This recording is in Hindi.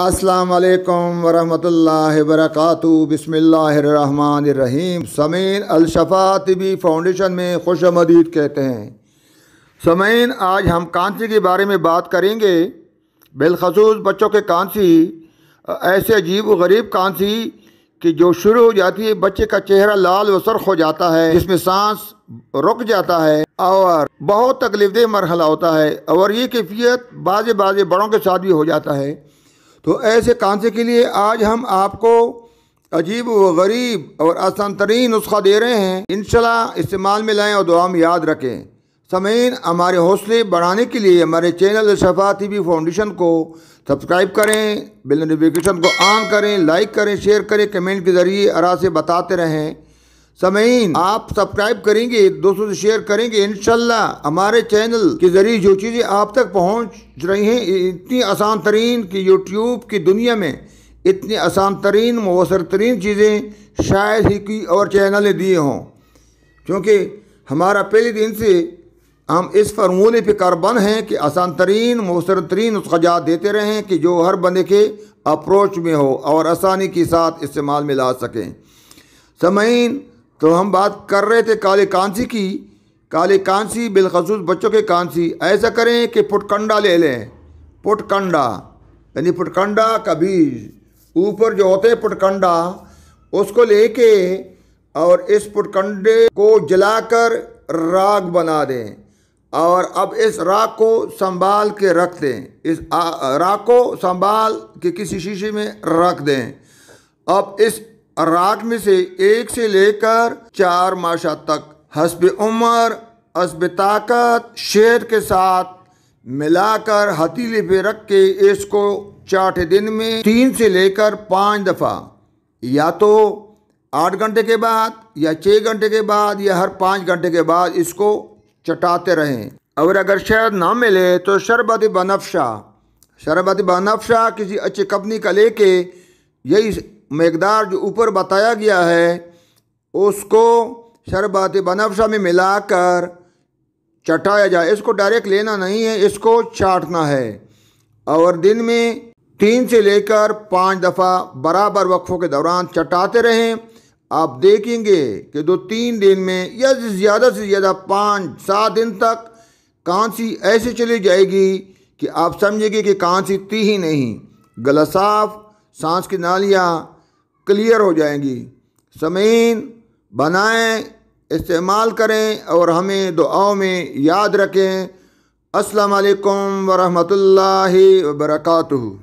असलकम वरहमल वरक बसमीम समीन अलशफ़ा तबी फाउंडेशन में खुश मदीद कहते हैं समीन आज हम कांसी के बारे में बात करेंगे बिलखसूस बच्चों के कांसी ऐसे अजीब व गरीब कांसी कि जो शुरू हो जाती है बच्चे का चेहरा लाल व सर्ख हो जाता है जिसमें सांस रुक जाता है और बहुत तकलीफदेह मरहला होता है और ये कैफियत बाजे बाजे बड़ों के साथ भी हो जाता है तो ऐसे कांसे के लिए आज हम आपको अजीब व गरीब और आसान तरीन नुस्खा दे रहे हैं इन इस्तेमाल में लाएँ और दुआ में याद रखें समीन हमारे हौसले बढ़ाने के लिए हमारे channel Shafa T V foundation को सब्सक्राइब करें बिल नोटिफिकेशन को ऑन करें लाइक करें शेयर करें कमेंट के ज़रिए अरा से बताते रहें समीन आप सब्सक्राइब करेंगे दोस्तों से शेयर करेंगे इनशाला हमारे चैनल के जरिए जो चीज़ें आप तक पहुंच रही हैं इतनी आसान तरीन कि यूट्यूब की दुनिया में इतनी आसान तरीन मवसर तरीन चीज़ें शायद ही की और चैनल ने दिए हों क्योंकि हमारा पहले दिन से हम इस फार्मूले पे कारबन हैं कि आसान तरीन मवसर तरीन उसका देते रहें कि जो हर बंदे के अप्रोच में हो और आसानी के साथ इस्तेमाल में ला सकें समीन तो हम बात कर रहे थे काले कांसी की काले कांसी बिलखसूस बच्चों के कांसी ऐसा करें कि पुटकंडा ले लें पुटकंडा यानी पुटकंडा का बीज ऊपर जो होते हैं पुटकंडा उसको लेके और इस पुटकंडे को जलाकर राग बना दें और अब इस राग को संभाल के रख दें इस राग को संभाल के किसी शीशे में रख दें अब इस और में से एक से लेकर चार माशा तक हसब उम्र हसब ताकत शेर के साथ मिलाकर हथीले पे रख के इसको चौथे दिन में तीन से लेकर पाँच दफ़ा या तो आठ घंटे के बाद या छः घंटे के बाद या हर पाँच घंटे के बाद इसको चटाते रहें और अगर शहद ना मिले तो शरबत बनफशा शरबत बनफशा किसी अच्छी कंपनी का लेके यही मेदार जो ऊपर बताया गया है उसको शरबत बनफशा में मिलाकर चटाया जाए इसको डायरेक्ट लेना नहीं है इसको चाटना है और दिन में तीन से लेकर पाँच दफ़ा बराबर वक्फ़ों के दौरान चटाते रहें आप देखेंगे कि दो तीन दिन में या ज़्यादा से ज़्यादा पाँच सात दिन तक कांसी ऐसे चली जाएगी कि आप समझेंगे कि कांसी थी ही नहीं गला साफ सांस की नालियाँ क्लियर हो जाएंगी समीन बनाएं इस्तेमाल करें और हमें दुआओं में याद रखें अस्सलाम वालेकुम वरहमतुल्लाहि वबरकातुहू